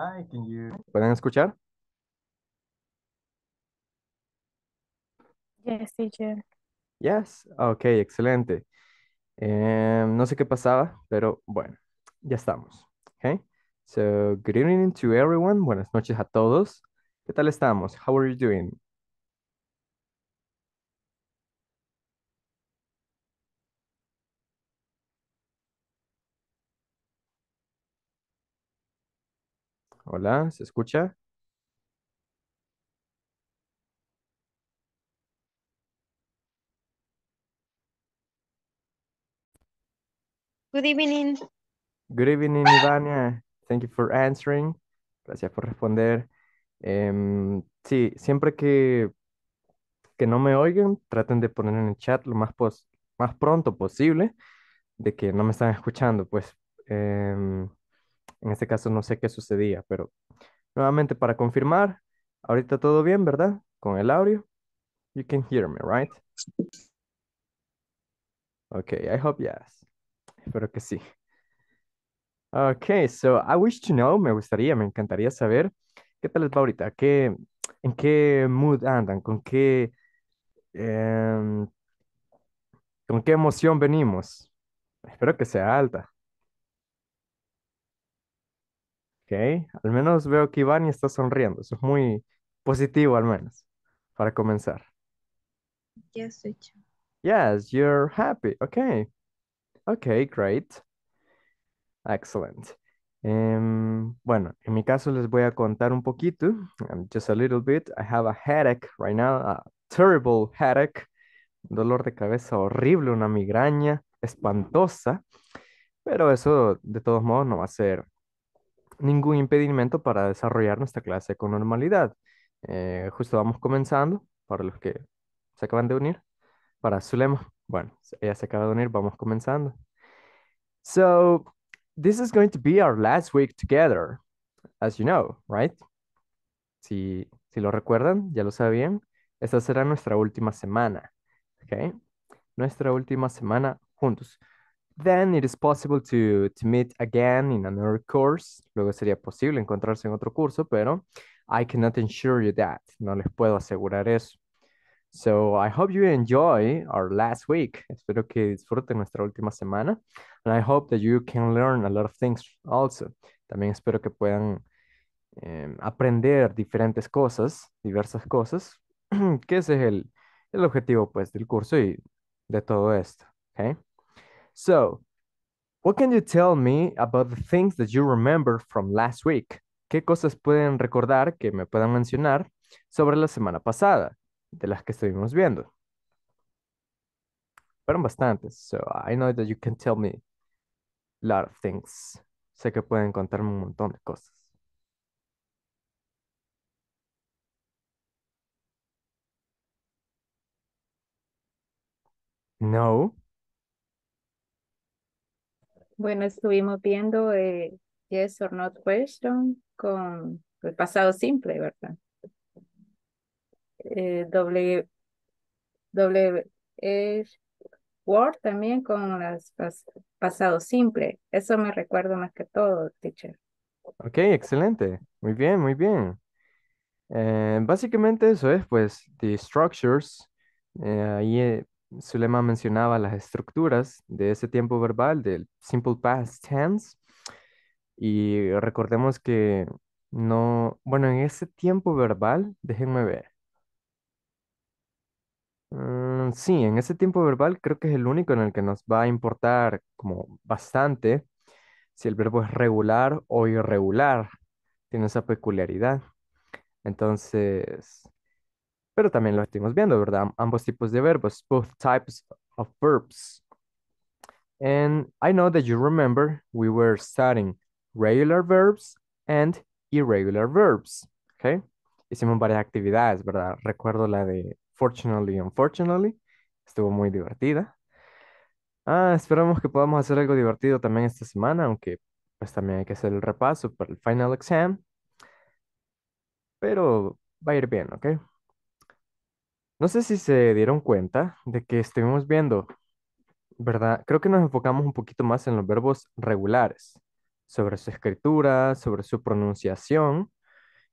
Hi, can ¿Pueden escuchar? Yes, teacher. Yes, ok, excelente. Em, no sé qué pasaba, pero bueno, ya estamos. Okay, so good evening to everyone. Buenas noches a todos. ¿Qué tal estamos? How are you doing? Hola, ¿se escucha? Good evening. Good evening, Ivania. Thank you for answering. Gracias por responder. Em, sí, siempre que, que no me oigan, traten de poner en el chat lo más, más pronto posible de que no me están escuchando, pues. Em, en este caso no sé qué sucedía, pero nuevamente para confirmar, ahorita todo bien, ¿verdad? Con el audio. You can hear me, right? Ok, I hope yes. Espero que sí. Ok, so I wish to know, me gustaría, me encantaría saber qué tal les va ahorita, qué, en qué mood andan, con qué, em, con qué emoción venimos. Espero que sea alta. al menos veo que Iván está sonriendo. Eso es muy positivo, al menos, para comenzar. Yes, Yes, you're happy. Okay. Ok, great. Excellent. Em, bueno, en mi caso les voy a contar un poquito, um, just a little bit. I have a headache right now, a terrible headache, dolor de cabeza horrible, una migraña espantosa, pero eso de todos modos no va a ser ningún impedimento para desarrollar nuestra clase con normalidad. Eh, justo vamos comenzando, para los que se acaban de unir, para Zulema. Bueno, ella se acaba de unir, vamos comenzando. So, this is going to be our last week together, as you know, right? Si, si lo recuerdan, ya lo sabían, esta será nuestra última semana, ¿ok? Nuestra última semana juntos. Then it is possible to, to meet again in another course. Luego sería posible encontrarse en otro curso, pero I cannot ensure you that. No les puedo asegurar eso. So I hope you enjoy our last week. Espero que disfruten nuestra última semana. And I hope that you can learn a lot of things also. También espero que puedan em, aprender diferentes cosas, diversas cosas, que ese es el, el objetivo pues del curso y de todo esto. Okay? So, what can you tell me about the things that you remember from last week? ¿Qué cosas pueden recordar que me puedan mencionar sobre la semana pasada, de las que estuvimos viendo? Fueron bastantes, so I know that you can tell me a lot of things. Sé que pueden contarme un montón de cosas. No. Bueno, estuvimos viendo eh, Yes or Not Question con el pasado simple, ¿verdad? Eh, w, doble, Word también con las pasado simple. Eso me recuerdo más que todo, teacher. Ok, excelente. Muy bien, muy bien. Eh, básicamente eso es, pues, the structures. y... Zulema mencionaba las estructuras de ese tiempo verbal, del simple past tense. Y recordemos que no, bueno, en ese tiempo verbal, déjenme ver. Mm, sí, en ese tiempo verbal creo que es el único en el que nos va a importar como bastante si el verbo es regular o irregular. Tiene esa peculiaridad. Entonces, pero también lo estuvimos viendo, ¿verdad? Ambos tipos de verbos, both types of verbs. And I know that you remember we were studying regular verbs and irregular verbs, ¿ok? Hicimos varias actividades, ¿verdad? Recuerdo la de fortunately, unfortunately. Estuvo muy divertida. Ah, esperamos que podamos hacer algo divertido también esta semana, aunque pues también hay que hacer el repaso para el final exam. Pero va a ir bien, ¿ok? No sé si se dieron cuenta de que estuvimos viendo, ¿verdad? Creo que nos enfocamos un poquito más en los verbos regulares, sobre su escritura, sobre su pronunciación,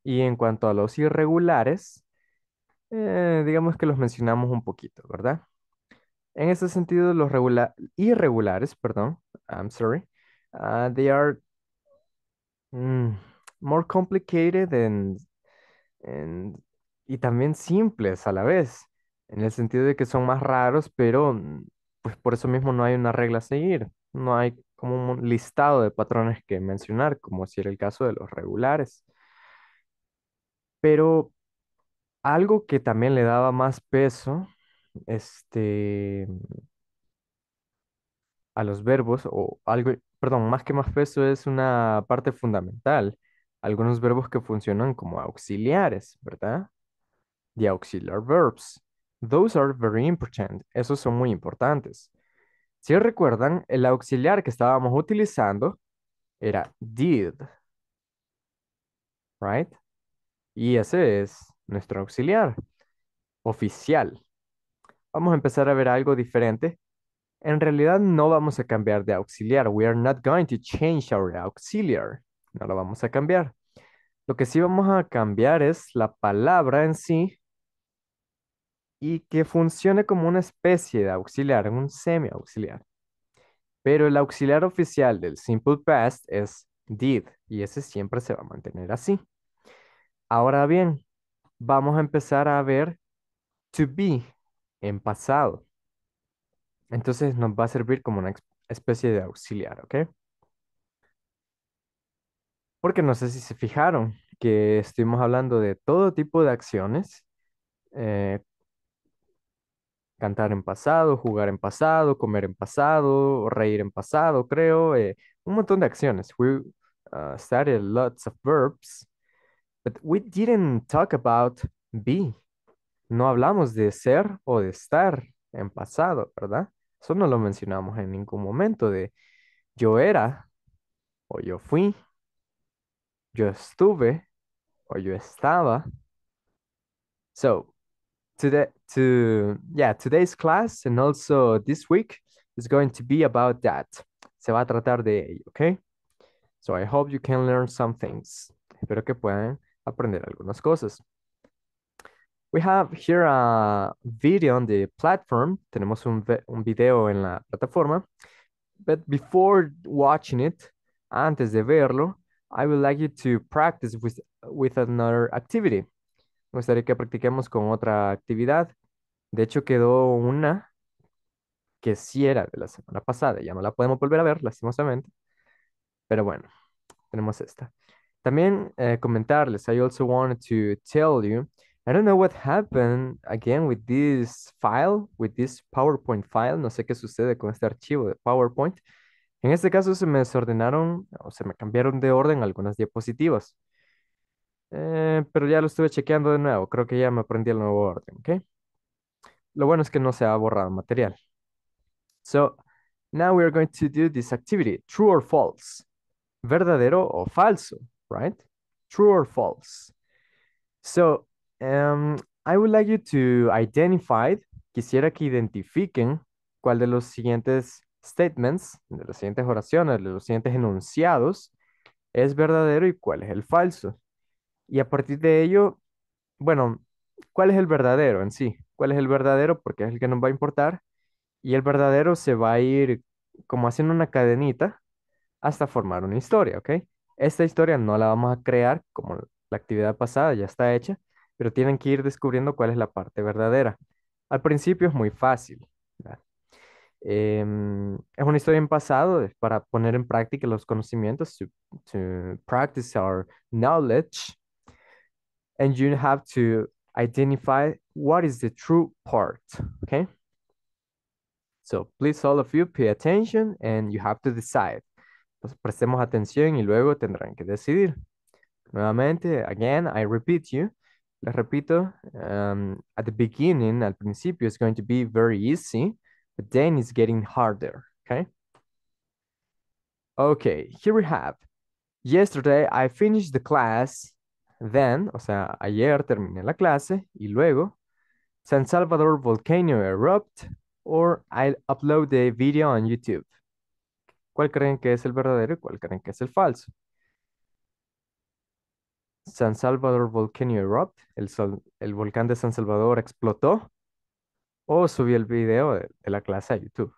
y en cuanto a los irregulares, eh, digamos que los mencionamos un poquito, ¿verdad? En ese sentido, los irregulares, perdón, I'm sorry, ah, they are mm, more complicated than, and y también simples a la vez, en el sentido de que son más raros, pero mm, pues por eso mismo no hay una regla a seguir, no hay como un listado de patrones que mencionar, como si era el caso de los regulares. Pero algo que también le daba más peso este, a los verbos, o algo, perdón, más que más peso es una parte fundamental. Algunos verbos que funcionan como auxiliares, ¿verdad? the auxiliary verbs. Those are very important. Esos son muy importantes. Si recuerdan, el auxiliar que estábamos utilizando era did. Right? Y ese es nuestro auxiliar oficial. Vamos a empezar a ver algo diferente. En realidad no vamos a cambiar de auxiliar. We are not going to change our auxiliar. No lo vamos a cambiar. Lo que sí vamos a cambiar es la palabra en sí y que funcione como una especie de auxiliar, un semi-auxiliar. Pero el auxiliar oficial del simple past es did y ese siempre se va a mantener así. Ahora bien, vamos a empezar a ver to be en pasado. Entonces nos va a servir como una especie de auxiliar, ¿ok? Porque no sé si se fijaron que estuvimos hablando de todo tipo de acciones eh, cantar en pasado, jugar en pasado, comer en pasado, reír en pasado, creo, eh, un montón de acciones. We uh, studied lots of verbs, but we didn't talk about be. No hablamos de ser o de estar en pasado, ¿verdad? Eso no lo mencionamos en ningún momento de yo era o yo fui, yo estuve o yo estaba. So, today to yeah today's class and also this week is going to be about that. Se va a tratar de ello, okay? So I hope you can learn some things. Espero que puedan aprender algunas cosas. We have here a video on the platform. Tenemos un, un video en la plataforma. But before watching it, antes de verlo, I would like you to practice with, with another activity. me gustaría que practiquemos con otra actividad. De hecho, quedó una que sí era de la semana pasada, ya no la podemos volver a ver, lastimosamente. Pero bueno, tenemos esta. También eh, comentarles, I also wanted to tell you, I don't know what happened again with this file, with this PowerPoint file, no sé qué sucede con este archivo de PowerPoint. En este caso se me desordenaron o se me cambiaron de orden algunas diapositivas. Eh, pero ya lo estuve chequeando de nuevo. Creo que ya me aprendí el nuevo orden, ¿ok? Lo bueno es que no se ha borrado material. So, now we are going to do this activity. True or false? Verdadero o falso, right? True or false? So, um, I would like you to identify, quisiera que identifiquen cuál de los siguientes statements, de las siguientes oraciones, de los siguientes enunciados es verdadero y cuál es el falso. Y a partir de ello, bueno, ¿cuál es el verdadero en sí? ¿Cuál es el verdadero? Porque es el que nos va a importar. Y el verdadero se va a ir como haciendo una cadenita hasta formar una historia, ¿ok? Esta historia no la vamos a crear como la actividad pasada ya está hecha, pero tienen que ir descubriendo cuál es la parte verdadera. Al principio es muy fácil. Em, es una historia en pasado para poner en práctica los conocimientos, to practice our knowledge and you have to identify what is the true part, okay? So please all of you pay attention and you have to decide. Pues prestemos atención y luego tendrán que decidir. Nuevamente, again, I repeat you. Les repito, um, at the beginning, al principio, it's going to be very easy, but then it's getting harder, okay? Okay, here we have. Yesterday, I finished the class Then, o sea, ayer terminé la clase y luego, San Salvador volcano erupt or I'll upload the video on YouTube. ¿Cuál creen que es el verdadero y cuál creen que es el falso? San Salvador volcano erupt, el, el volcán de San Salvador explotó o subí el video de la clase a YouTube.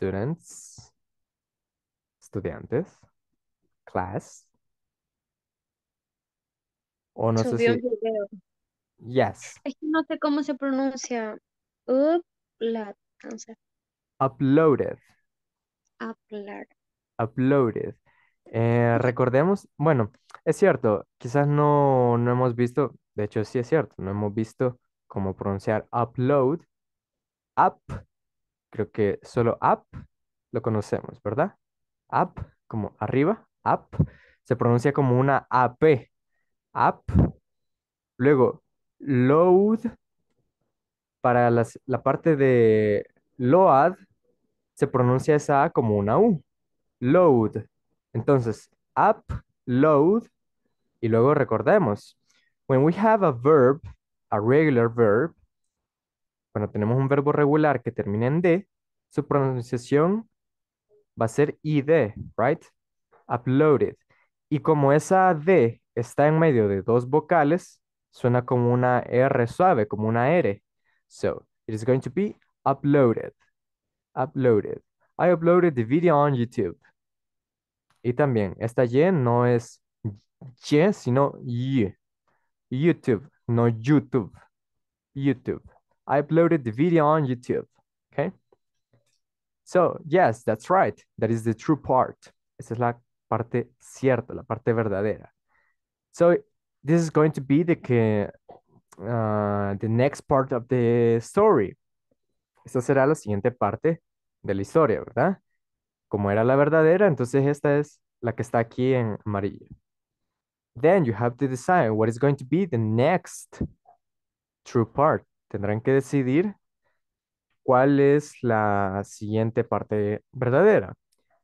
students, estudiantes, class. O no sé si... Yes. Es que no sé cómo se pronuncia. Uploaded. Uploaded. Uploaded. Eh, recordemos, bueno, es cierto, quizás no, no hemos visto, de hecho sí es cierto, no hemos visto cómo pronunciar upload, up, creo que solo up lo conocemos, ¿verdad? Up, como arriba, up, se pronuncia como una AP, up. Luego, load, para la parte de load, se pronuncia esa A como una U, load. Entonces, up, load, y luego recordemos, when we have a verb, a regular verb, cuando tenemos un verbo regular que termina en D, su pronunciación va a ser ID, right? Uploaded. Y como esa D está en medio de dos vocales, suena como una R suave, como una R. So, it is going to be uploaded. Uploaded. I uploaded the video on YouTube. Y también, esta Y no es Y, sino Y. YouTube, no YouTube. YouTube. I uploaded the video on YouTube, okay? So, yes, that's right. That is the true part. Esa es la parte cierta, la parte verdadera. So, this is going to be the, uh, the next part of the story. Esta será la siguiente parte de la historia, ¿verdad? Como era la verdadera, entonces esta es la que está aquí en amarillo. Then you have to decide what is going to be the next true part tendrán que decidir cuál es la siguiente parte verdadera.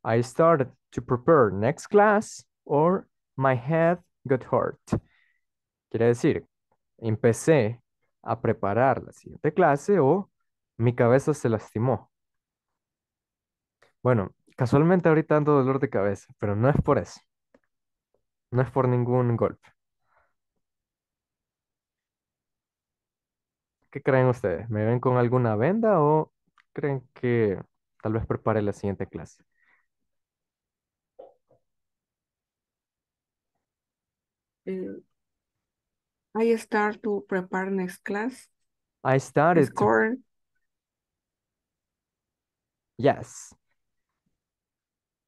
I started to prepare next class or my head got hurt. Quiere decir, empecé a preparar la siguiente clase o mi cabeza se lastimó. Bueno, casualmente ahorita ando dolor de cabeza, pero no es por eso. No es por ningún golpe. ¿Qué creen ustedes? ¿Me ven con alguna venda o creen que tal vez prepare la siguiente clase? I eh, start to prepare next class. I started. Yes.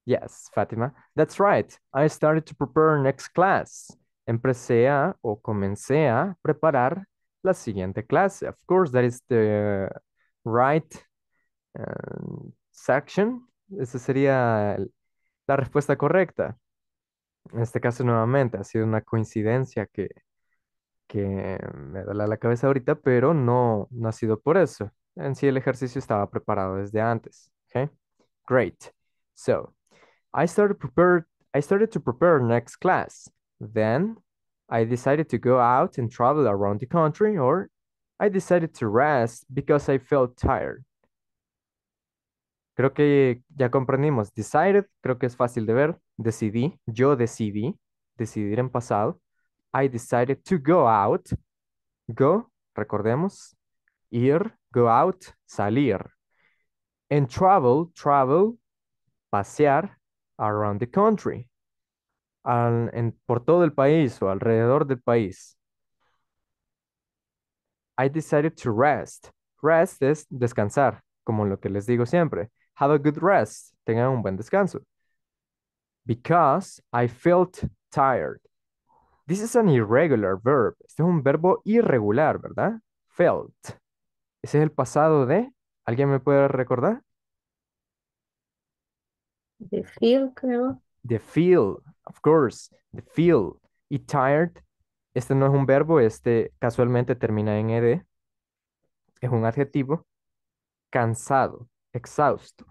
Yes, Fátima. That's right. I started to prepare next class. Empecé a o comencé a preparar la siguiente clase. Of course, that is the right eh, section. Esa sería la respuesta correcta. En este caso, nuevamente, ha sido una coincidencia que, que me da la cabeza ahorita, pero no, no ha sido por eso. En sí, el ejercicio estaba preparado desde antes. Okay? Great. So, I started, I started to prepare next class. Then I decided to go out and travel around the country, or I decided to rest because I felt tired. Creo que ya comprendimos. Decided, creo que es fácil de ver. Decidí, yo decidí, decidir en pasado. I decided to go out. Go, recordemos, ir, go out, salir. And travel, travel, pasear around the country. en, por todo el país o alrededor del país. I decided to rest. Rest es descansar, como lo que les digo siempre. Have a good rest. Tengan un buen descanso. Because I felt tired. This is an irregular verb. Este es un verbo irregular, ¿verdad? Felt. Ese es el pasado de. ¿Alguien me puede recordar? De feel, creo. The feel, of course, the feel. Y tired, este no es un verbo, este casualmente termina en ed. Es un adjetivo. Cansado, exhausto.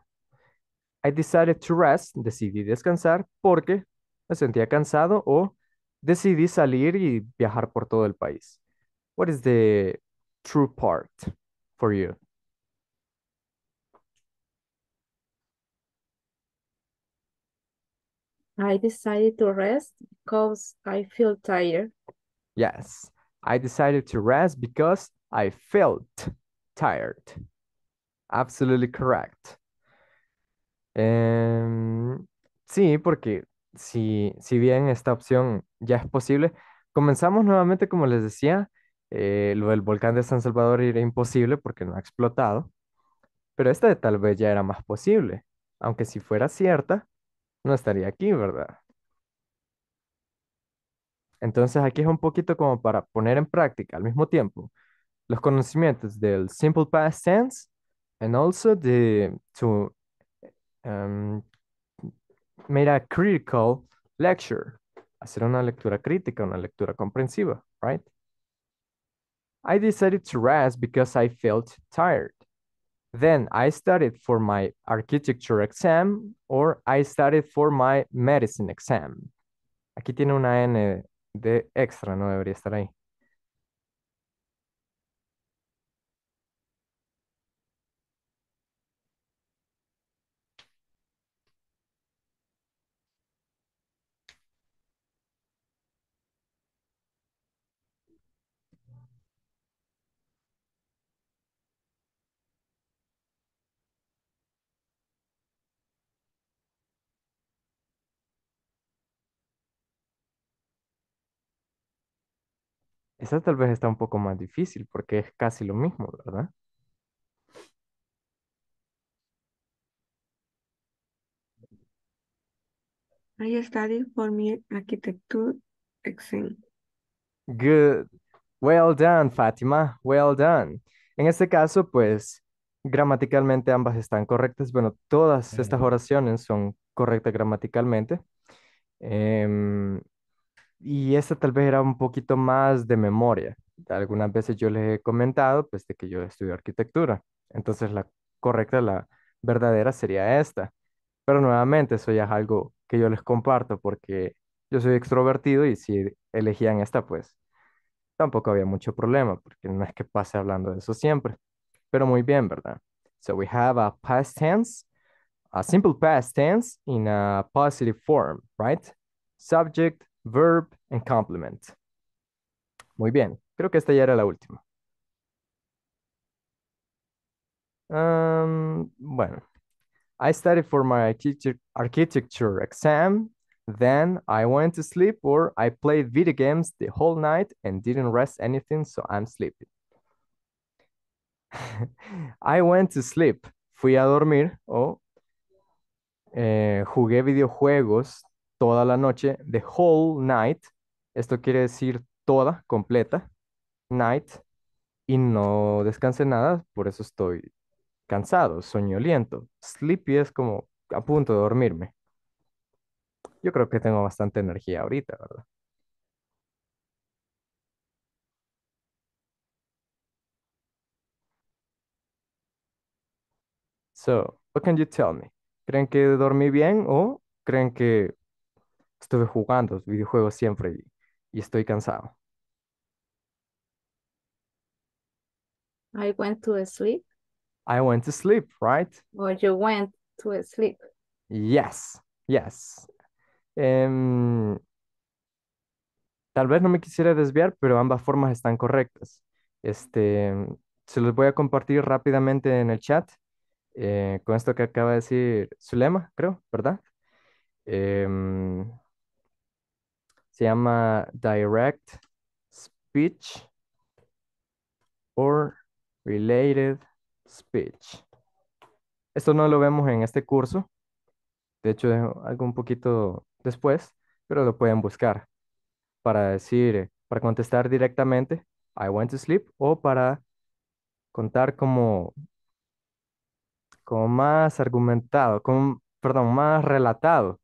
I decided to rest, decidí descansar porque me sentía cansado o decidí salir y viajar por todo el país. What is the true part for you? I decided to rest because I feel tired. Yes, I decided to rest because I felt tired. Absolutely correct. Em, sí, porque si, si bien esta opción ya es posible, comenzamos nuevamente, como les decía, eh, lo del volcán de San Salvador era imposible porque no ha explotado, pero esta de tal vez ya era más posible, aunque si fuera cierta, no estaría aquí, ¿verdad? Entonces aquí es un poquito como para poner en práctica al mismo tiempo los conocimientos del simple past tense and also the to um, make a critical lecture, hacer una lectura crítica, una lectura comprensiva, right? I decided to rest because I felt tired. Then I studied for my architecture exam or I studied for my medicine exam. Aquí tiene una N de extra, no debería estar ahí. Esta tal vez está un poco más difícil porque es casi lo mismo, ¿verdad? I está, for me arquitectura, Good. Well done, Fátima. Well done. En este caso, pues, gramaticalmente ambas están correctas. Bueno, todas estas oraciones son correctas gramaticalmente. Eh, y esta tal vez era un poquito más de memoria. Algunas veces yo les he comentado, pues, de que yo estudio arquitectura. Entonces, la correcta, la verdadera sería esta. Pero nuevamente, eso ya es algo que yo les comparto porque yo soy extrovertido y si elegían esta, pues, tampoco había mucho problema porque no es que pase hablando de eso siempre. Pero muy bien, ¿verdad? So we have a past tense, a simple past tense in a positive form, right? Subject, verb and complement. Muy bien, creo que esta ya era la última. Um, bueno, I studied for my architecture exam. Then I went to sleep or I played video games the whole night and didn't rest anything, so I'm sleepy. I went to sleep. Fui a dormir o oh, eh, jugué videojuegos toda la noche, the whole night, esto quiere decir toda, completa, night, y no descansé nada, por eso estoy cansado, soñoliento, sleepy es como a punto de dormirme. Yo creo que tengo bastante energía ahorita, ¿verdad? So, what can you tell me? ¿Creen que dormí bien o creen que estuve jugando videojuegos siempre y, estoy cansado. I went to sleep I went to sleep, right? or you went to sleep. Yes, yes. Em, tal vez no me quisiera desviar, pero ambas formas están correctas. Este, se los voy a compartir rápidamente en el chat eh, con esto que acaba de decir Zulema, creo, ¿verdad? Em, se llama Direct Speech or Related Speech. Esto no lo vemos en este curso. De hecho, algo un poquito después, pero lo pueden buscar para decir, para contestar directamente, I went to sleep, o para contar como, como más argumentado, como, perdón, más relatado.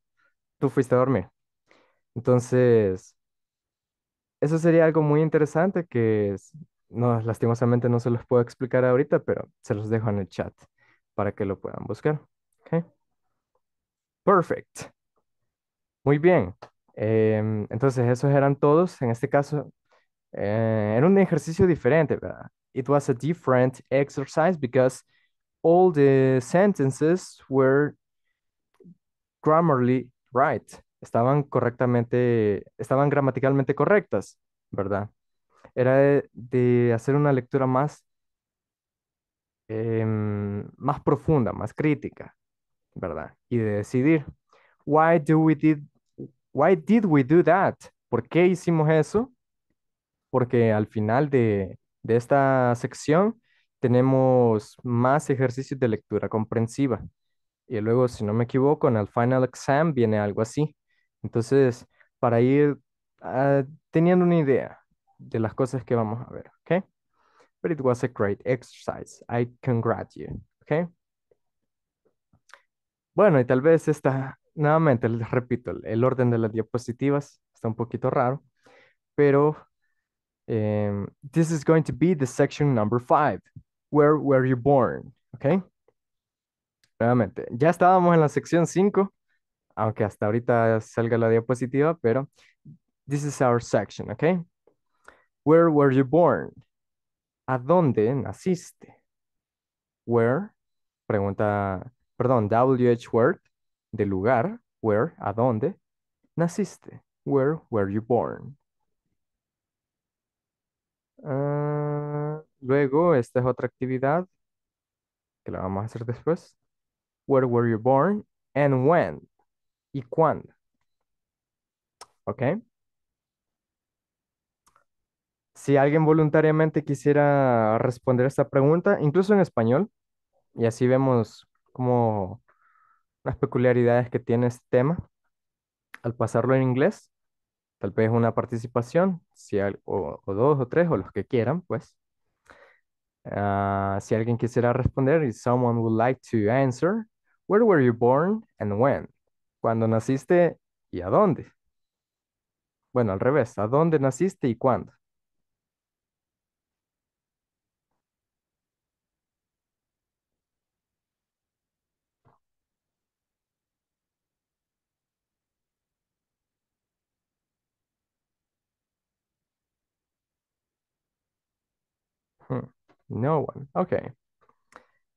Tú fuiste a dormir. Entonces, eso sería algo muy interesante que no, lastimosamente no se los puedo explicar ahorita, pero se los dejo en el chat para que lo puedan buscar. Ok. Perfect. Muy bien. Em, entonces, esos eran todos. En este caso, eh, era un ejercicio diferente, ¿verdad? It was a different exercise because all the sentences were grammarly right estaban correctamente, estaban gramaticalmente correctas, ¿verdad? Era de, hacer una lectura más, em, más profunda, más crítica, ¿verdad? Y de decidir, why do we did, why did we do that? ¿Por qué hicimos eso? Porque al final de, de esta sección tenemos más ejercicios de lectura comprensiva. Y luego, si no me equivoco, en el final exam viene algo así. Entonces, para ir ah, teniendo una idea de las cosas que vamos a ver, ¿ok? But it was a great exercise. I congratulate you, ¿ok? Bueno, y tal vez esta, nuevamente, les repito, el orden de las diapositivas está un poquito raro, pero em, this is going to be the section number five. Where were you born? ¿Ok? Nuevamente, ya estábamos en la sección 5 aunque hasta ahorita salga la diapositiva, pero this is our section, ¿ok? Where were you born? ¿A dónde naciste? Where, pregunta, perdón, WH word, de lugar, where, ¿a dónde naciste? Where were you born? Ah, luego, esta es otra actividad que la vamos a hacer después. Where were you born and when? y cuándo. ¿Ok? Si alguien voluntariamente quisiera responder esta pregunta, incluso en español, y así vemos como las peculiaridades que tiene este tema, al pasarlo en inglés, tal vez una participación, si o, dos o tres, o los que quieran, pues. Ah, si alguien quisiera responder, if someone would like to answer, where were you born and when? ¿Cuándo naciste y a dónde? Bueno, al revés, ¿a dónde naciste y cuándo? Hmm, no one. Okay.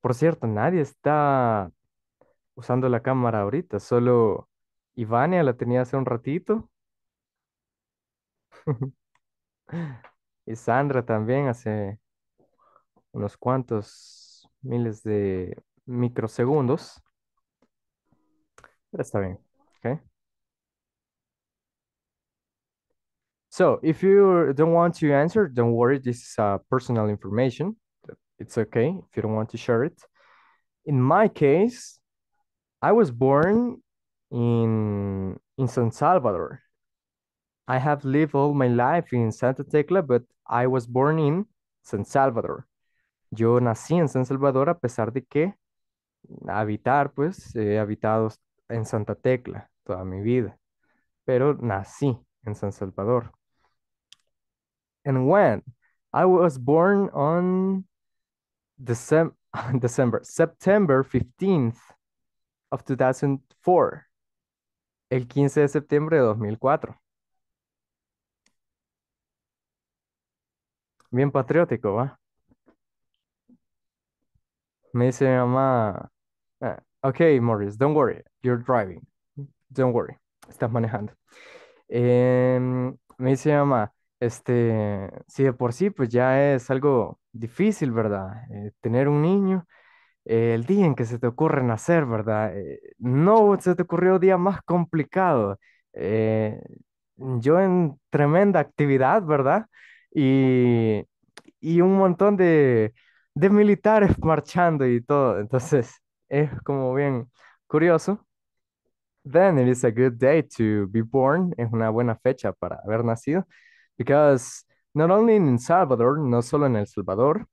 Por cierto, nadie está usando la cámara ahorita, solo Ivania la tenía hace un ratito. Y Sandra también hace unos cuantos miles de microsegundos. Pero está bien, okay? So, if you don't want to answer, don't worry, this is uh, personal information. It's okay if you don't want to share it. In my case, I was born in in San Salvador. I have lived all my life in Santa Tecla, but I was born in San Salvador. Yo nací en San Salvador a pesar de que habitar, pues, he habitado en Santa Tecla toda mi vida, pero nací en San Salvador. And when I was born on December, December September 15th, of 2004, el 15 de septiembre de 2004. Bien patriótico, ¿va? Me dice mi mamá, ah, ok, Morris, don't worry, you're driving. Don't worry, estás manejando. Em, me dice mi mamá, este, si de por sí, pues ya es algo difícil, ¿verdad? Eh, tener un niño el día en que se te ocurre nacer, ¿verdad? Eh, no, se te ocurrió un día más complicado. Eh, yo en tremenda actividad, ¿verdad? Y, un montón de, militares marchando y todo. Entonces, es como bien curioso. Then it is a good day to be born. Es una buena fecha para haber nacido. Because not only in Salvador, no solo en El Salvador,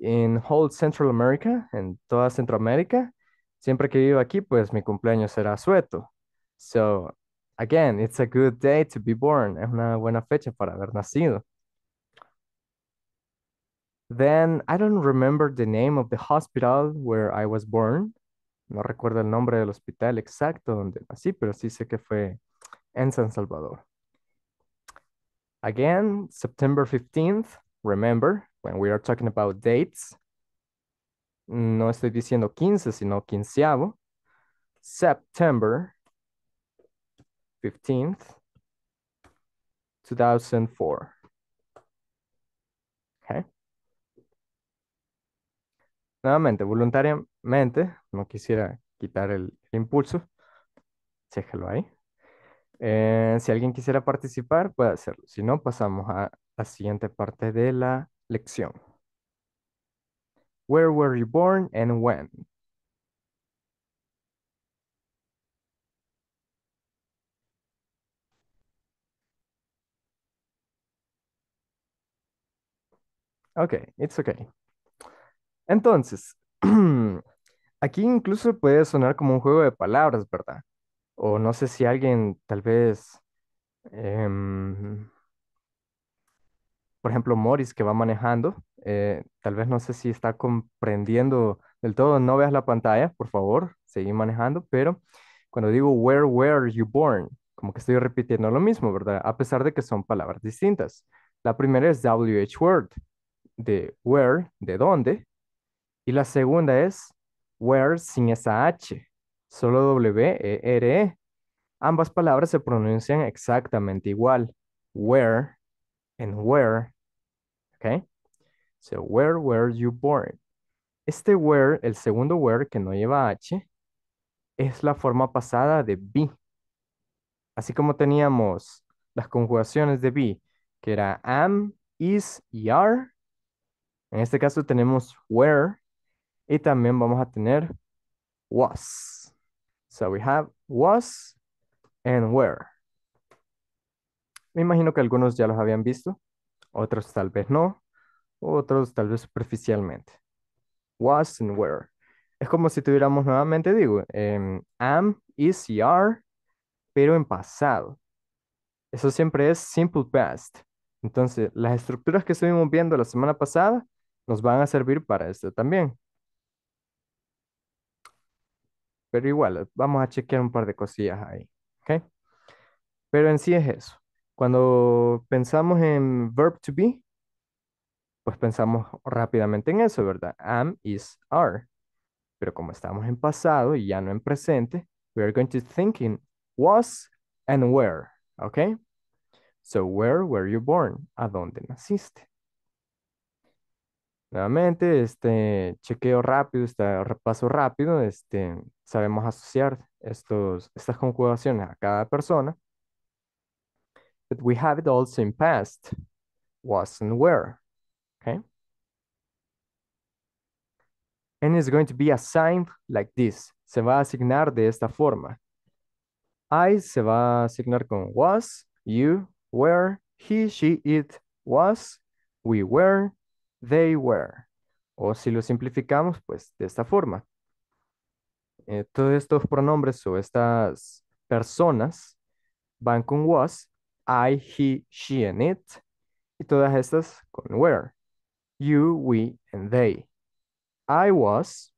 en whole Central America, en toda Centroamérica. Siempre que vivo aquí, pues mi cumpleaños será sueto. So, again, it's a good day to be born. Es una buena fecha para haber nacido. Then, I don't remember the name of the hospital where I was born. No recuerdo el nombre del hospital exacto donde nací, pero sí sé que fue en San Salvador. Again, September 15th, remember, when we are talking about dates, no estoy diciendo 15, sino quinceavo. September 15th, 2004. Nuevamente, voluntariamente, no quisiera quitar el, impulso. Déjalo ahí. Eh, si alguien quisiera participar, puede hacerlo. Si no, pasamos a la siguiente parte de la Lección. Where were you born and when? Ok, it's okay. Entonces, aquí incluso puede sonar como un juego de palabras, ¿verdad? O no sé si alguien tal vez... Em, por ejemplo, Morris que va manejando, eh, tal vez no sé si está comprendiendo del todo, no veas la pantalla, por favor, seguí manejando, pero cuando digo where were you born, como que estoy repitiendo lo mismo, ¿verdad? A pesar de que son palabras distintas. La primera es WH word, de where, de dónde, y la segunda es where sin esa H, solo W, E, R, E. Ambas palabras se pronuncian exactamente igual. Where and where, okay? So, where were you born? Este where, el segundo where que no lleva H, es la forma pasada de be. Así como teníamos las conjugaciones de be, que era am, is y are. En este caso tenemos where y también vamos a tener was. So we have was and where. Me imagino que algunos ya los habían visto, otros tal vez no, otros tal vez superficialmente. Was and were. Es como si tuviéramos nuevamente, digo, em, am, is y are, pero en pasado. Eso siempre es simple past. Entonces, las estructuras que estuvimos viendo la semana pasada nos van a servir para esto también. Pero igual, vamos a chequear un par de cosillas ahí. ¿okay? Pero en sí es eso. Cuando pensamos en verb to be, pues pensamos rápidamente en eso, ¿verdad? Am, is, are. Pero como estamos en pasado y ya no en presente, we are going to think in was and where, ¿ok? So where were you born? ¿A dónde naciste? Nuevamente, este chequeo rápido, este repaso rápido, este, sabemos asociar estos, estas conjugaciones a cada persona But we have it also in past, was and were, okay? And it's going to be assigned like this. Se va a asignar de esta forma. I se va a asignar con was, you, were, he, she, it, was, we were, they were. O si lo simplificamos, pues de esta forma. Eh, todos estos pronombres o estas personas van con was I, he, she, and it. Y todas estas con were. You, we, and they. I was,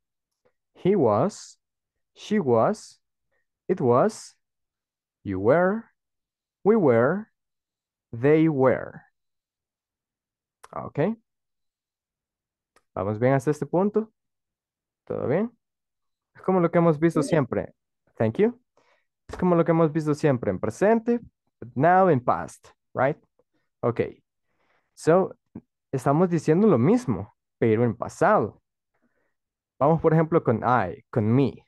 he was, she was, it was, you were, we were, they were. Ok. Vamos bien hasta este punto. ¿Todo bien? Es como lo que hemos visto siempre. Thank you. Es como lo que hemos visto siempre en presente, But now in past, right? Ok. So, estamos diciendo lo mismo, pero en pasado. Vamos, por ejemplo, con I, con me.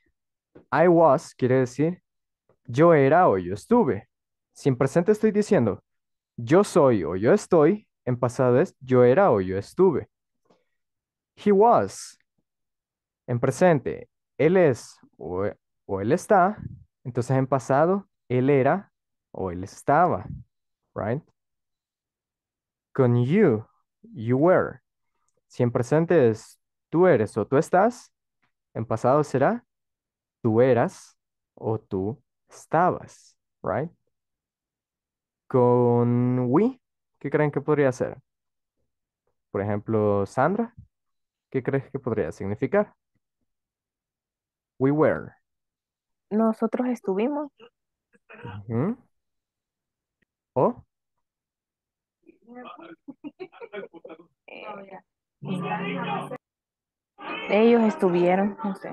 I was quiere decir yo era o yo estuve. Si en presente estoy diciendo yo soy o yo estoy, en pasado es yo era o yo estuve. He was. En presente, él es o, o él está. Entonces en pasado, él era o él estaba, right? Con you, you were. Si en presente es tú eres o tú estás, en pasado será tú eras o tú estabas, right? Con we, ¿qué creen que podría ser? Por ejemplo, Sandra, ¿qué crees que podría significar? We were. Nosotros estuvimos. ¿O? Ellos estuvieron, no sé.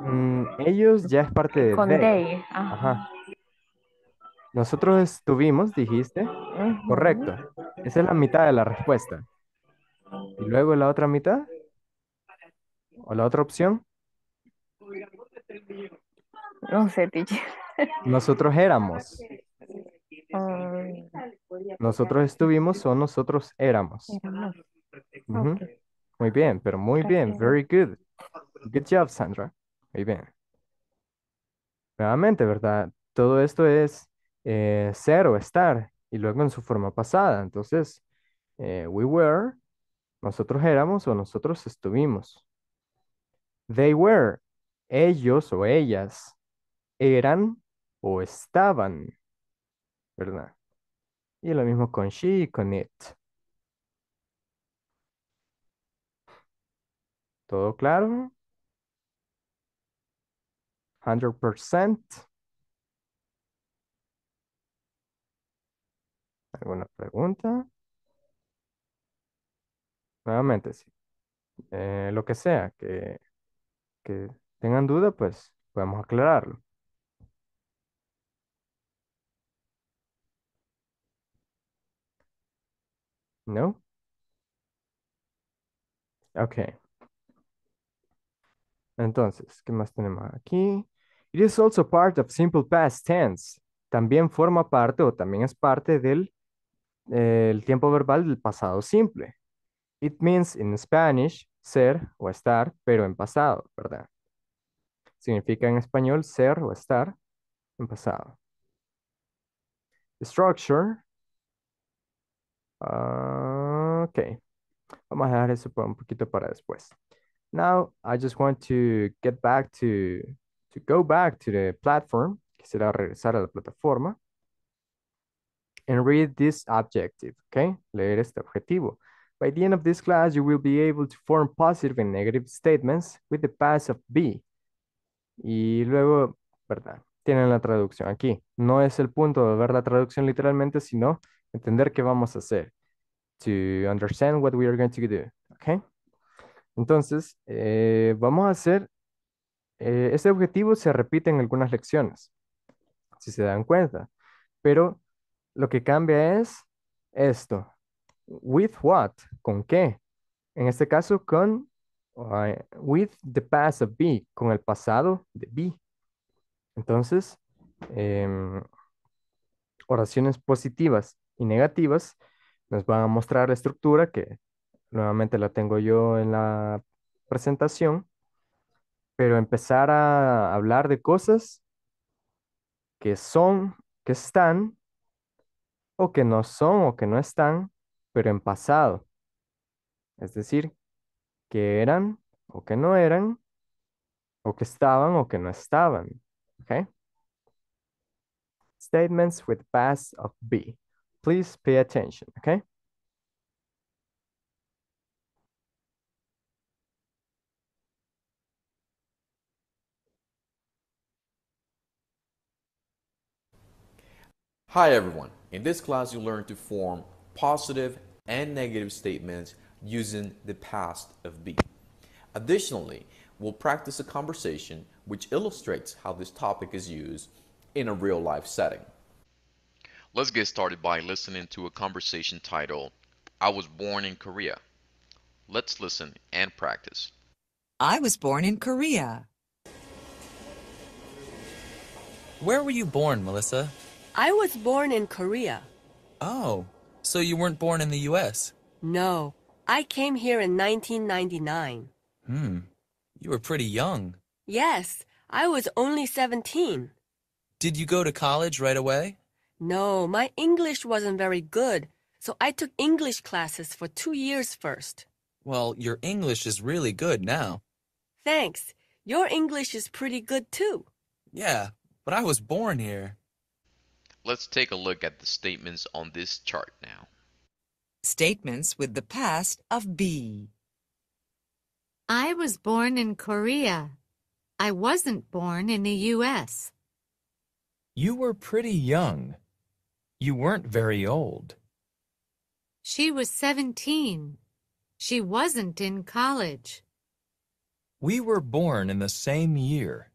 Mm, ellos ya es parte de. Con Nosotros estuvimos, dijiste. Correcto. Esa es la mitad de la respuesta. ¿Y luego la otra mitad? ¿O la otra opción? No sé, teacher. Nosotros éramos nosotros estuvimos o nosotros éramos. Ah, muy bien, pero muy bien. Very good. Good job, Sandra. Muy bien. Nuevamente, ¿verdad? Todo esto es eh, ser o estar y luego en su forma pasada. Entonces, eh, we were, nosotros éramos o nosotros estuvimos. They were, ellos o ellas eran o estaban. ¿verdad? Y lo mismo con she y con it. ¿Todo claro? 100%. ¿Alguna pregunta? Nuevamente, sí. Eh, lo que sea, que, que tengan duda, pues podemos aclararlo. No? Ok. Entonces, ¿qué más tenemos aquí? It is also part of simple past tense. También forma parte o también es parte del eh, tiempo verbal del pasado simple. It means in Spanish ser o estar, pero en pasado, ¿verdad? Significa en español ser o estar en pasado. structure Ah, okay. Vamos a dejar eso para un poquito para después. Now, I just want to get back to, to go back to the platform. Quisiera regresar a la plataforma. And read this objective, okay? Leer este objetivo. By the end of this class, you will be able to form positive and negative statements with the pass of be. Y luego, ¿verdad? Tienen la traducción aquí. No es el punto de ver la traducción literalmente, sino entender qué vamos a hacer. To understand what we are going to do. okay Entonces, eh, vamos a hacer, eh, Este objetivo se repite en algunas lecciones, si se dan cuenta. Pero lo que cambia es esto. With what? ¿Con qué? En este caso, con with the past of be, con el pasado de be. Entonces, em, oraciones positivas y negativas, nos van a mostrar la estructura que nuevamente la tengo yo en la presentación, pero empezar a hablar de cosas que son, que están, o que no son o que no están, pero en pasado. Es decir, que eran o que no eran, o que estaban o que no estaban. Okay? Statements with past of be. Please pay attention, okay? Hi everyone, in this class you'll learn to form positive and negative statements using the past of be. Additionally, we'll practice a conversation which illustrates how this topic is used in a real life setting. Let's get started by listening to a conversation titled, I was born in Korea. Let's listen and practice. I was born in Korea. Where were you born, Melissa? I was born in Korea. Oh, so you weren't born in the U.S.? No, I came here in 1999. Hmm, you were pretty young. Yes, I was only 17. Did you go to college right away? No, my English wasn't very good, so I took English classes for two years first. Well, your English is really good now. Thanks. Your English is pretty good too. Yeah, but I was born here. Let's take a look at the statements on this chart now. Statements with the past of be. I was born in Korea. I wasn't born in the U.S. You were pretty young. You weren't very old. She was 17. She wasn't in college. We were born in the same year.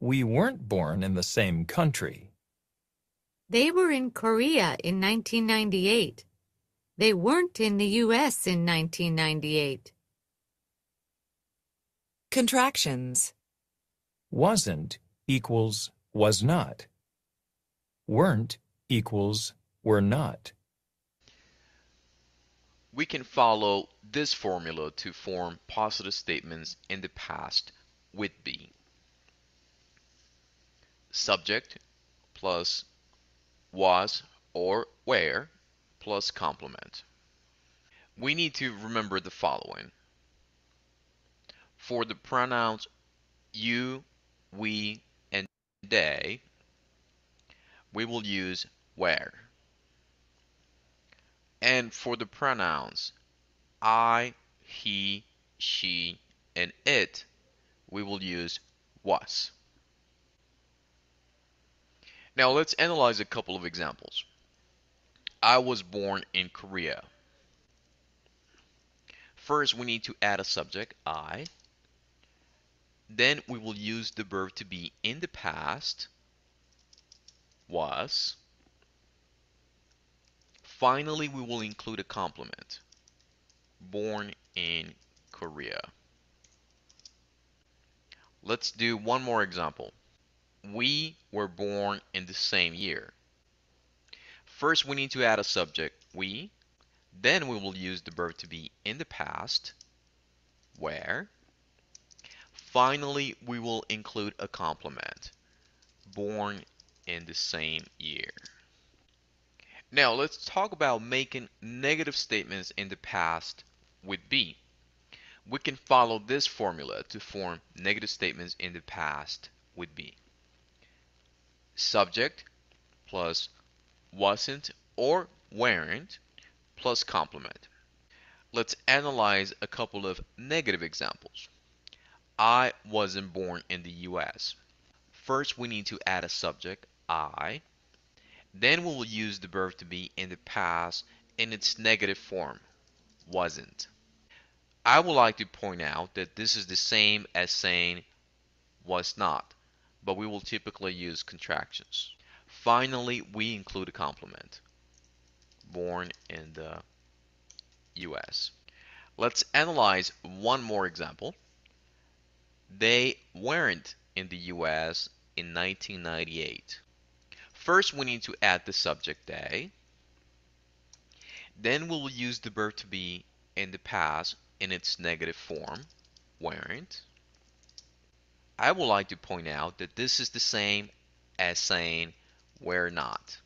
We weren't born in the same country. They were in Korea in 1998. They weren't in the U.S. in 1998. Contractions Wasn't equals was not. Weren't equals were not. We can follow this formula to form positive statements in the past with be. Subject plus was or where plus complement. We need to remember the following. For the pronouns you, we, and they, we will use where. And for the pronouns I, he, she, and it, we will use was. Now let's analyze a couple of examples. I was born in Korea. First, we need to add a subject, I. Then we will use the verb to be in the past, was. Finally, we will include a complement, born in Korea. Let's do one more example. We were born in the same year. First, we need to add a subject, we. Then we will use the verb to be in the past, where. Finally, we will include a complement, born in the same year. Now let's talk about making negative statements in the past with be. We can follow this formula to form negative statements in the past with be. Subject plus wasn't or weren't plus complement. Let's analyze a couple of negative examples. I wasn't born in the US. First, we need to add a subject, I, then we will use the verb to be in the past in its negative form, wasn't. I would like to point out that this is the same as saying was not, but we will typically use contractions. Finally, we include a complement, born in the US. Let's analyze one more example. They weren't in the US in 1998. First, we need to add the subject day. Then we'll use the verb to be in the past in its negative form, weren't. I would like to point out that this is the same as saying were not.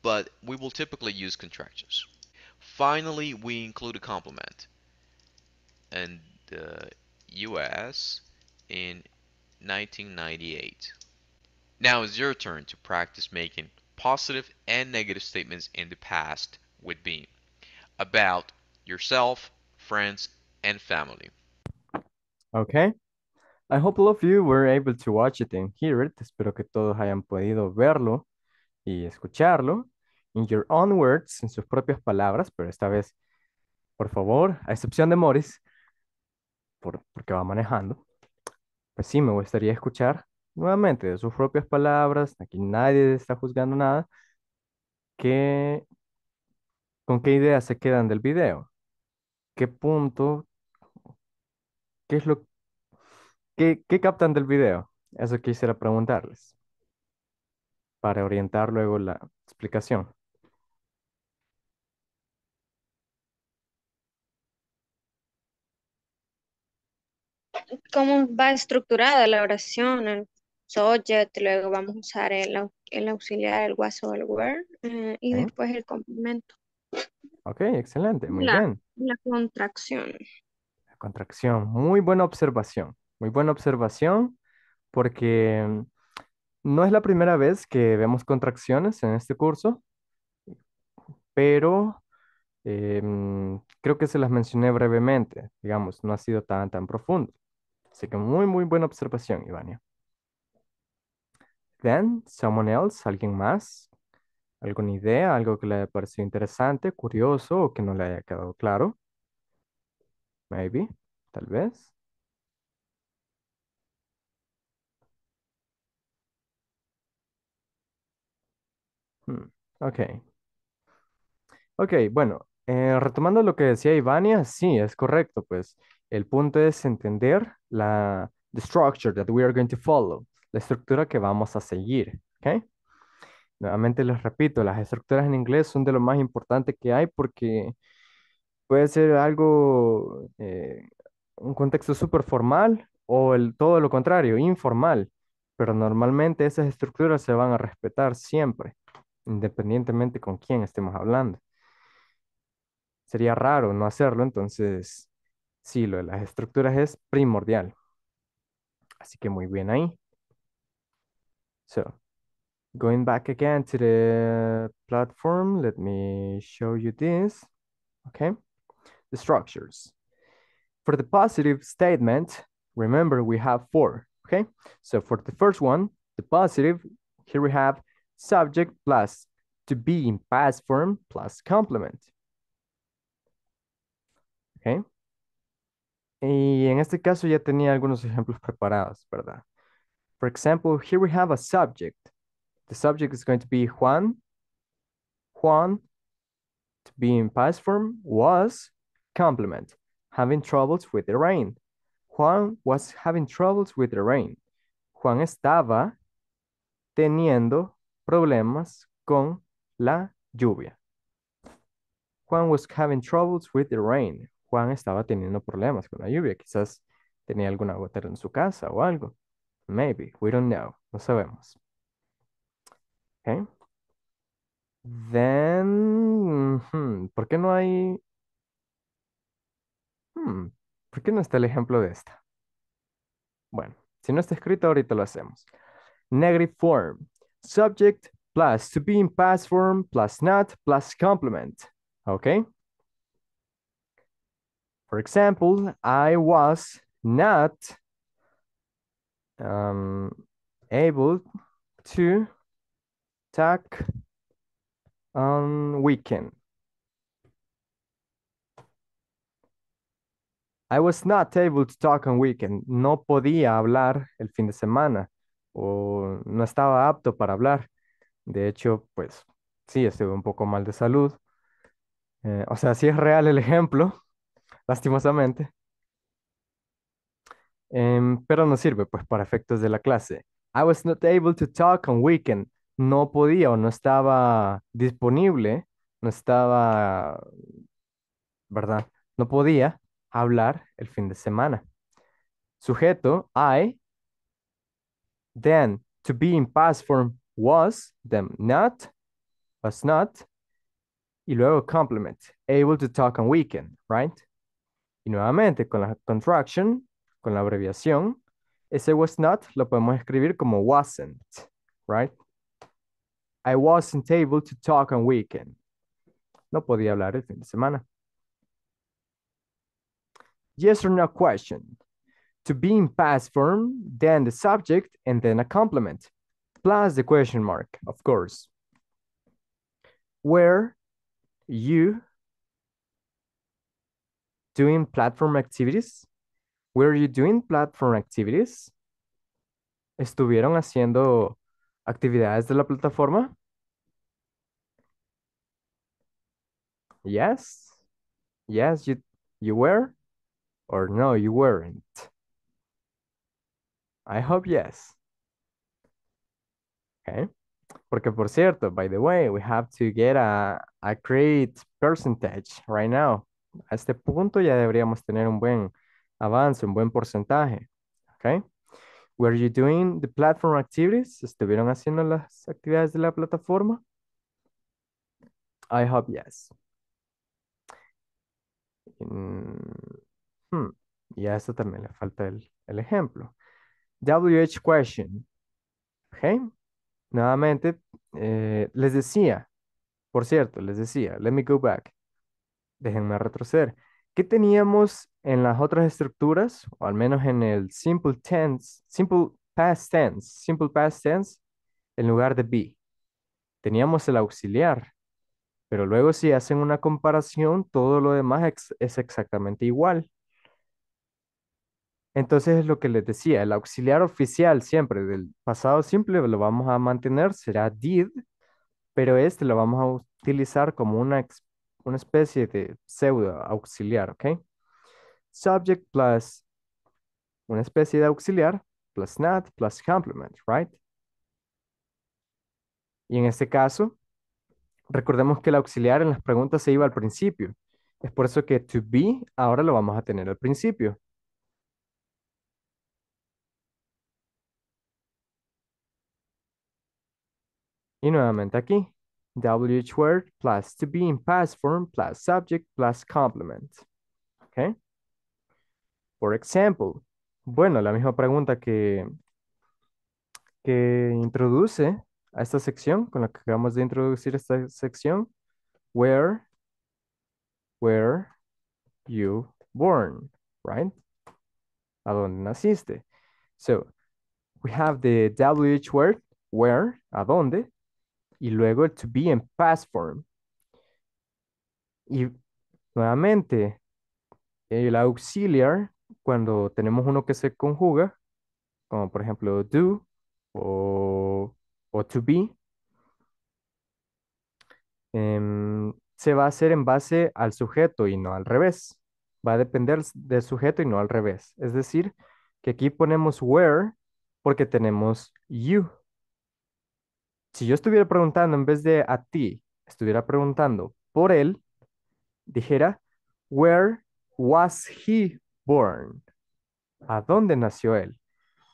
But we will typically use contractions. Finally, we include a complement. And the uh, US in 1998. Now it's your turn to practice making positive and negative statements in the past with being about yourself, friends, and family. Okay. I hope all of you were able to watch it and hear it. Espero que todos hayan podido verlo y escucharlo. In your own words, en sus propias palabras, pero esta vez, por favor, a excepción de Morris, por, porque va manejando, pues sí, me gustaría escuchar nuevamente, de sus propias palabras, aquí nadie está juzgando nada, ¿qué, con qué ideas se quedan del video? ¿Qué punto? ¿Qué es lo qué, qué captan del video? Eso quisiera preguntarles para orientar luego la explicación. cómo va estructurada la oración, Sojet, luego vamos a usar el, el auxiliar, el were, eh, y después el complemento. Ok, excelente, muy bien. La contracción. La contracción, muy buena observación, muy buena observación, porque mm, no es la primera vez que vemos contracciones en este curso, pero eh, mm, creo que se las mencioné brevemente, digamos, no ha sido tan, tan profundo. Así que muy, muy buena observación, Ivania. Then, someone else, alguien más, alguna idea, algo que le haya parecido interesante, curioso o que no le haya quedado claro. Maybe, tal vez. Hmm, ok. Ok, bueno, eh, retomando lo que decía Ivania, sí, es correcto, pues el punto es entender la the structure that we are going to follow la estructura que vamos a seguir. Nuevamente les repito, las estructuras en inglés son de lo más importante que hay porque puede ser algo, eh, un contexto súper formal o el, todo lo contrario, informal. Pero normalmente esas estructuras se van a respetar siempre, independientemente con quién estemos hablando. Sería raro no hacerlo, entonces sí, lo de las estructuras es primordial. Así que muy bien ahí. So going back again to the platform, let me show you this, okay? The structures. For the positive statement, remember we have four, okay? So for the first one, the positive, here we have subject plus to be in past form plus complement. Okay. Y en este caso ya tenía algunos ejemplos preparados, ¿verdad? For example, here we have a subject. The subject is going to be Juan. Juan, to be in past form, was complement, having troubles with the rain. Juan was having troubles with the rain. Juan estaba teniendo problemas con la lluvia. Juan was having troubles with the rain. Juan estaba teniendo problemas con la lluvia. Quizás tenía alguna gotera en su casa o algo. Maybe, we don't know, no sabemos. Okay. Then, hmm, ¿por qué no hay? Hmm, ¿por qué no está el ejemplo de esta? Bueno, si no está escrito, ahorita lo hacemos. Negative form. Subject plus to be in past form plus not plus complement. Okay? For example, I was not Um, able to talk on weekend. I was not able to talk on weekend. No podía hablar el fin de semana o no estaba apto para hablar. De hecho, pues sí, estuve un poco mal de salud. Eh, o sea, sí es real el ejemplo, lastimosamente. Em, pero no sirve, pues, para efectos de la clase. I was not able to talk on weekend. No podía o no estaba disponible, no estaba, ¿verdad? No podía hablar el fin de semana. Sujeto, I. Then, to be in past form was, Then, not, was not. Y luego complement, able to talk on weekend, right? Y nuevamente con la contraction, con la abreviación, ese was not lo podemos escribir como wasn't, right? I wasn't able to talk on weekend. No podía hablar el fin de semana. Yes or no question. To be in past form, then the subject, and then a complement, plus the question mark, of course. Where you doing platform activities? Were you doing platform activities? ¿Estuvieron haciendo actividades de la plataforma? Yes. Yes, you, you were. Or no, you weren't. I hope yes. Okay. Porque por cierto, by the way, we have to get a, a great percentage right now. A este punto ya deberíamos tener un buen avance, un buen porcentaje. ¿Ok? Were you doing the platform activities? ¿Estuvieron haciendo las actividades de la plataforma? I hope yes. Mm, hmm, y a esta también le falta el, ejemplo. WH question. ¿Ok? Nuevamente, eh, les decía, por cierto, les decía, let me go back. Déjenme retroceder. ¿Qué teníamos en las otras estructuras, o al menos en el simple tense, simple past tense, simple past tense, en lugar de be, teníamos el auxiliar. Pero luego si hacen una comparación, todo lo demás es exactamente igual. Entonces es lo que les decía, el auxiliar oficial siempre del pasado simple lo vamos a mantener, será did, pero este lo vamos a utilizar como una, una especie de pseudo auxiliar, ¿ok? subject plus una especie de auxiliar, plus not, plus complement, right? Y en este caso, recordemos que el auxiliar en las preguntas se iba al principio. Es por eso que to be ahora lo vamos a tener al principio. Y nuevamente aquí, WH word plus to be in past form plus subject plus complement. Okay? For example, bueno, la misma pregunta que, que introduce a esta sección, con la que acabamos de introducir esta sección, where were you born, right? ¿A dónde naciste? So, we have the WH word, where, a dónde, y luego to be in past form. Y nuevamente, el auxiliar cuando tenemos uno que se conjuga, como por ejemplo do o, to be, em, se va a hacer en base al sujeto y no al revés. Va a depender del sujeto y no al revés. Es decir, que aquí ponemos where porque tenemos you. Si yo estuviera preguntando en vez de a ti, estuviera preguntando por él, dijera, where was he born? ¿A dónde nació él?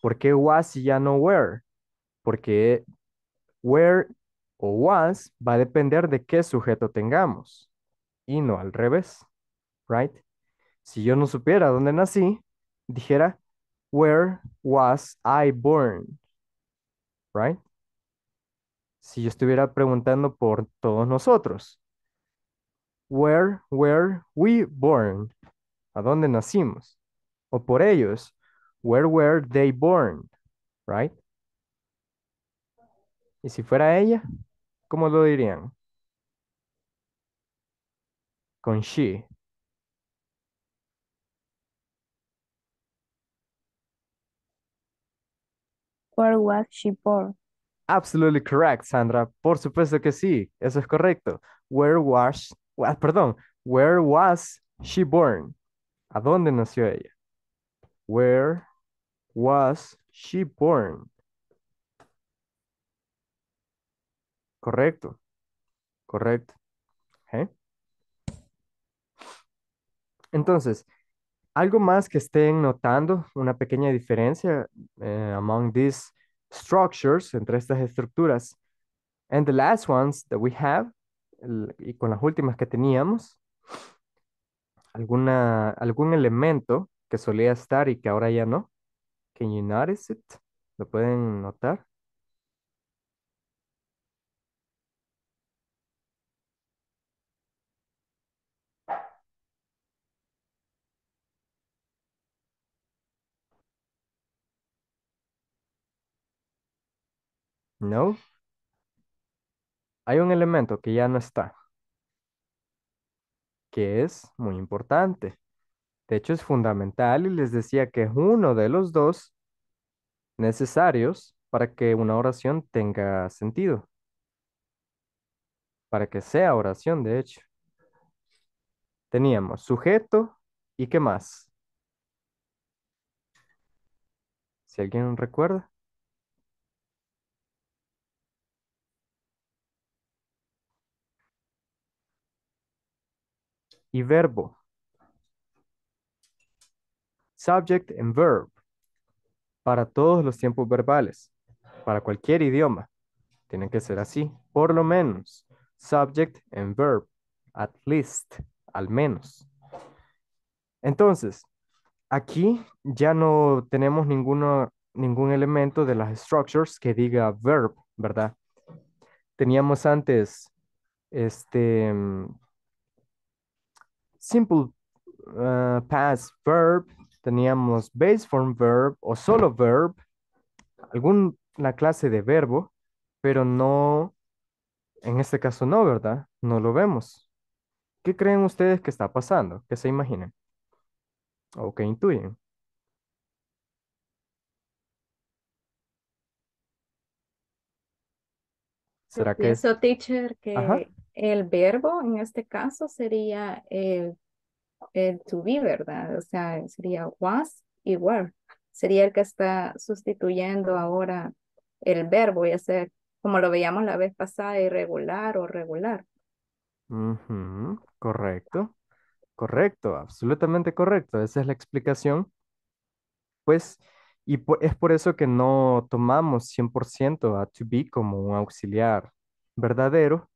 ¿Por qué was y ya no where? Porque where o was va a depender de qué sujeto tengamos y no al revés, right? Si yo no supiera dónde nací, dijera where was I born, right? Si yo estuviera preguntando por todos nosotros, where were we born? a dónde nacimos. O por ellos, where were they born, right? Y si fuera ella, ¿cómo lo dirían? Con she. Where was she born? Absolutely correct, Sandra. Por supuesto que sí, eso es correcto. Where was, ah, perdón, where was she born? ¿A dónde nació ella? Where was she born? Correcto. Correcto. ¿Eh? Entonces, algo más que estén notando, una pequeña diferencia eh, among these structures, entre estas estructuras. And the last ones that we have, y con las últimas que teníamos, alguna, algún elemento que solía estar y que ahora ya no. Can you notice it? ¿Lo pueden notar? No. Hay un elemento que ya no está que es muy importante. De hecho, es fundamental y les decía que es uno de los dos necesarios para que una oración tenga sentido. Para que sea oración, de hecho. Teníamos sujeto y qué más. Si alguien recuerda. y verbo. Subject and verb. Para todos los tiempos verbales. Para cualquier idioma. Tienen que ser así. Por lo menos. Subject and verb. At least. Al menos. Entonces, aquí ya no tenemos ninguno, ningún elemento de las structures que diga verb, ¿verdad? Teníamos antes este simple uh, past verb, teníamos base form verb o solo verb, alguna clase de verbo, pero no, en este caso no, ¿verdad? No lo vemos. ¿Qué creen ustedes que está pasando? ¿Qué se imaginan? ¿O qué intuyen? ¿Será que es... teacher, que el verbo en este caso sería el, to be, ¿verdad? O sea, sería was y were. Sería el que está sustituyendo ahora el verbo, y hacer como lo veíamos la vez pasada, irregular o regular. Correcto, correcto, absolutamente correcto. Esa es la explicación. Pues, y es por eso que no tomamos 100% a to be como un auxiliar verdadero,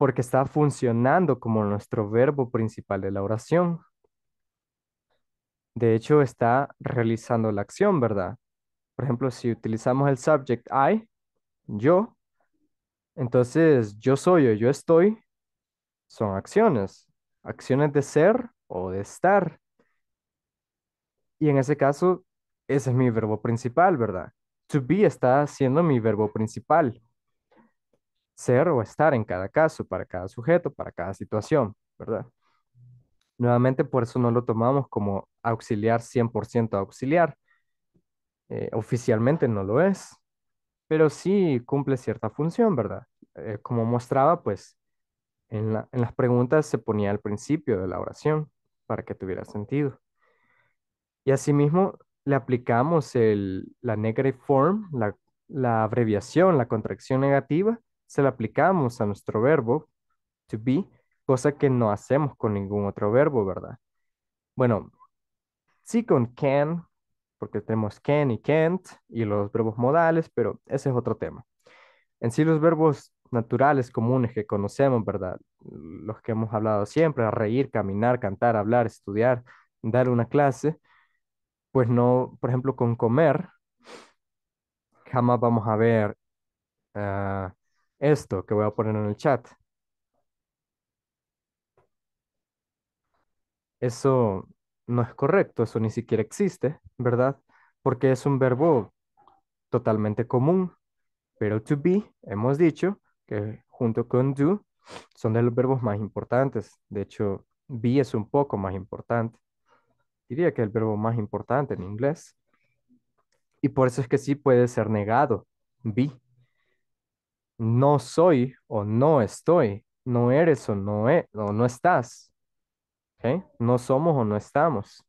porque está funcionando como nuestro verbo principal de la oración. De hecho, está realizando la acción, ¿verdad? Por ejemplo, si utilizamos el subject I, yo, entonces yo soy o yo estoy, son acciones, acciones de ser o de estar. Y en ese caso, ese es mi verbo principal, ¿verdad? To be está siendo mi verbo principal ser o estar en cada caso, para cada sujeto, para cada situación, ¿verdad? Nuevamente, por eso no lo tomamos como auxiliar 100% auxiliar. Eh, oficialmente no lo es, pero sí cumple cierta función, ¿verdad? Eh, como mostraba, pues en, las preguntas se ponía al principio de la oración para que tuviera sentido. Y asimismo, le aplicamos la negative form, la abreviación, la contracción negativa, se la aplicamos a nuestro verbo to be, cosa que no hacemos con ningún otro verbo, ¿verdad? Bueno, sí con can, porque tenemos can y can't y los verbos modales, pero ese es otro tema. En sí los verbos naturales comunes que conocemos, ¿verdad? Los que hemos hablado siempre, reír, caminar, cantar, hablar, estudiar, dar una clase, pues no, por ejemplo, con comer, jamás vamos a ver ah, esto que voy a poner en el chat. Eso no es correcto, eso ni siquiera existe, ¿verdad? Porque es un verbo totalmente común, pero to be, hemos dicho que junto con do son de los verbos más importantes. De hecho, be es un poco más importante. Diría que es el verbo más importante en inglés. Y por eso es que sí puede ser negado, be no soy o no estoy, no eres o no, e, no estás. No somos o no estamos.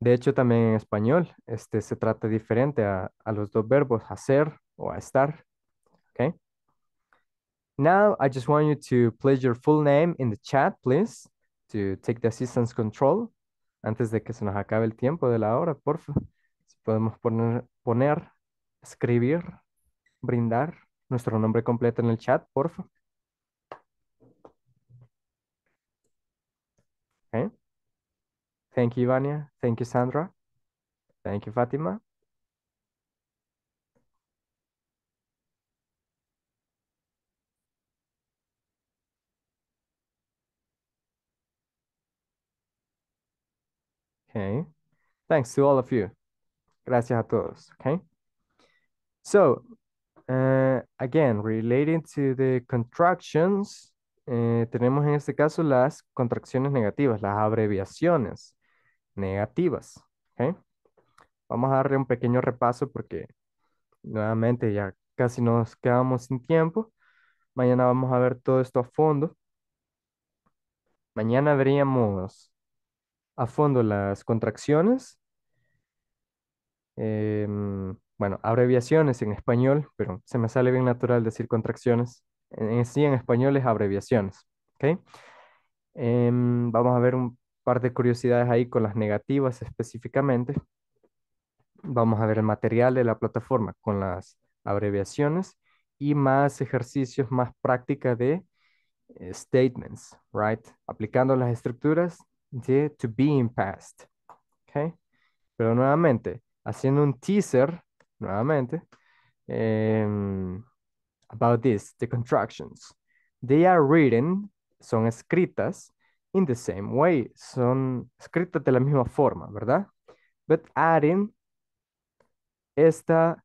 De hecho, también en español este, se trata diferente a, los dos verbos, hacer o estar. Okay? Now, I just want you to place your full name in the chat, please, to take the assistance control. Antes de que se nos acabe el tiempo de la hora, porfa. Si podemos poner, poner escribir, brindar nuestro nombre completo en el chat, por favor. Okay. Thank you, Ivania. Thank you, Sandra. Thank you, Fatima. Okay. Thanks to all of you. Gracias a todos. Okay. So uh, again, relating to the contractions, eh, tenemos en este caso las contracciones negativas, las abreviaciones negativas. Okay. Vamos a darle un pequeño repaso porque nuevamente ya casi nos quedamos sin tiempo. Mañana vamos a ver todo esto a fondo. Mañana veríamos a fondo las contracciones. Em, bueno, abreviaciones en español, pero se me sale bien natural decir contracciones. En, sí, en español es abreviaciones. Em, vamos a ver un par de curiosidades ahí con las negativas específicamente. Vamos a ver el material de la plataforma con las abreviaciones y más ejercicios, más práctica de eh, statements, right? Aplicando las estructuras de to be in past. Pero nuevamente, haciendo un teaser nuevamente. Em, about this, the contractions. They are written, son escritas in the same way, son escritas de la misma forma, ¿verdad? But adding esta,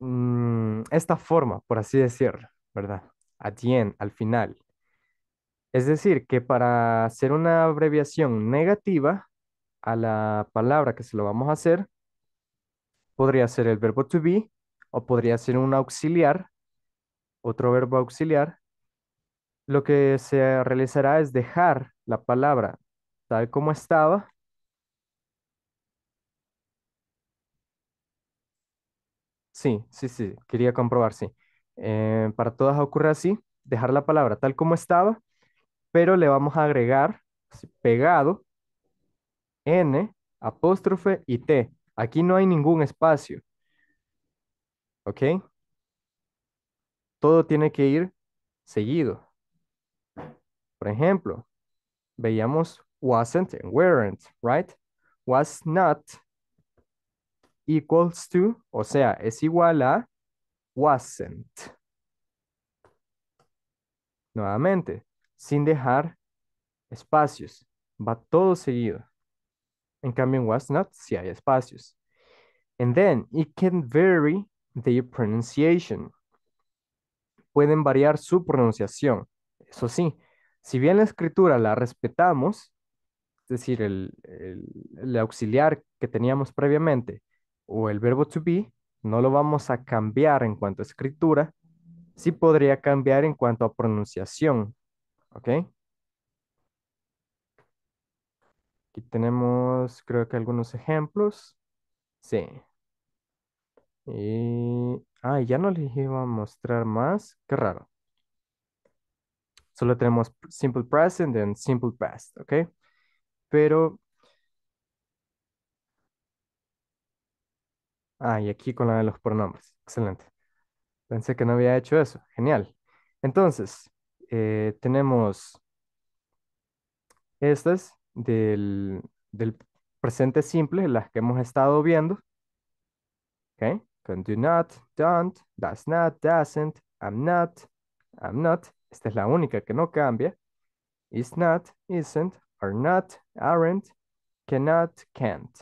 mm, esta forma, por así decirlo, ¿verdad? At the al final. Es decir, que para hacer una abreviación negativa a la palabra que se lo vamos a hacer, podría ser el verbo to be o podría ser un auxiliar, otro verbo auxiliar. Lo que se realizará es dejar la palabra tal como estaba Sí, sí, sí, quería comprobar, sí. Eh, para todas ocurre así, dejar la palabra tal como estaba, pero le vamos a agregar pegado N, apóstrofe y T. Aquí no hay ningún espacio. ¿Ok? Todo tiene que ir seguido. Por ejemplo, veíamos wasn't and weren't, right? Was not equals to, o sea, es igual a wasn't. Nuevamente, sin dejar espacios. Va todo seguido. En cambio, en what's not sí hay espacios. And then it can vary the pronunciation. Pueden variar su pronunciación. Eso sí, si bien la escritura la respetamos, es decir, el, el auxiliar que teníamos previamente o el verbo to be, no lo vamos a cambiar en cuanto a escritura, sí podría cambiar en cuanto a pronunciación. ¿Ok? Aquí tenemos, creo que algunos ejemplos. Sí. Y... Ah, ya no les iba a mostrar más. Qué raro. Solo tenemos simple present and simple past, ¿ok? Pero... Ah, y aquí con la de los pronombres. Excelente. Pensé que no había hecho eso. Genial. Entonces, eh, tenemos estas del, presente simple, las que hemos estado viendo. ¿Ok? Con do not, don't, does not, doesn't, I'm not, I'm not. Esta es la única que no cambia. Is not, isn't, are not, aren't, cannot, can't.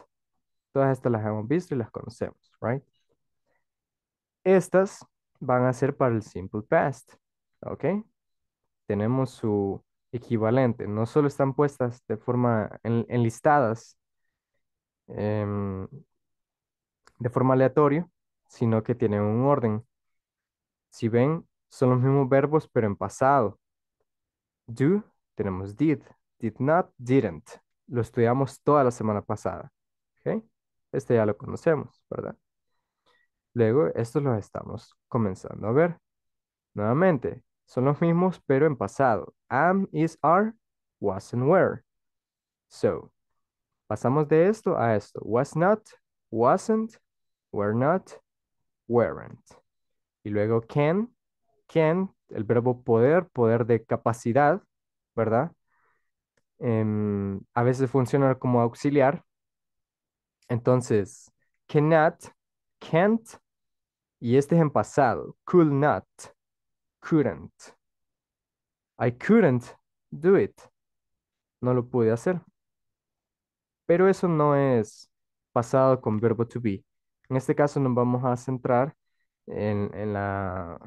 Todas estas las hemos visto y las conocemos, right? Estas van a ser para el simple past, ¿ok? Tenemos su equivalente. No solo están puestas de forma en, enlistadas em, de forma aleatoria, sino que tienen un orden. Si ven, son los mismos verbos, pero en pasado. Do, tenemos did, did not, didn't. Lo estudiamos toda la semana pasada. ¿okay? Este ya lo conocemos, ¿verdad? Luego, esto los estamos comenzando a ver. Nuevamente, son los mismos, pero en pasado. Am, is, are, was and were. So, pasamos de esto a esto. Was not, wasn't, were not, weren't. Y luego can, can, el verbo poder, poder de capacidad, ¿verdad? Em, a veces funciona como auxiliar. Entonces, cannot, can't, y este es en pasado, could not, couldn't. I couldn't do it. No lo pude hacer. Pero eso no es pasado con verbo to be. En este caso nos vamos a centrar en, la,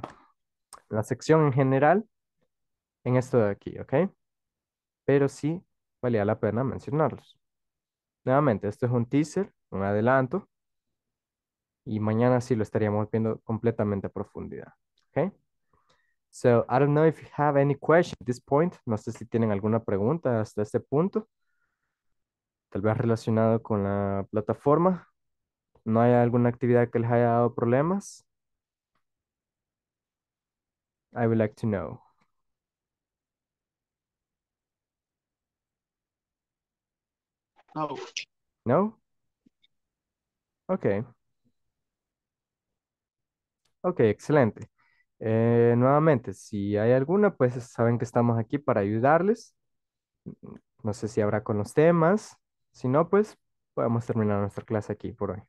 la sección en general, en esto de aquí, ¿ok? Pero sí valía la pena mencionarlos. Nuevamente, esto es un teaser, un adelanto, y mañana sí lo estaríamos viendo completamente a profundidad, ¿ok? So I don't know if you have any question at this point. No sé si tienen alguna pregunta hasta este punto. Tal vez relacionado con la plataforma. ¿No hay alguna actividad que les haya dado problemas? I would like to know. No. No? Okay. Ok, excelente. Eh, nuevamente, si hay alguna, pues saben que estamos aquí para ayudarles. No sé si habrá con los temas. Si no, pues podemos terminar nuestra clase aquí por hoy.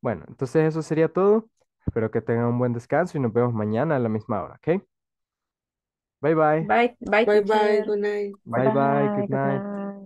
Bueno, entonces eso sería todo. Espero que tengan un buen descanso y nos vemos mañana a la misma hora, ¿ok? Bye bye. Bye bye. Bye bye. Good night. Bye bye. Good night.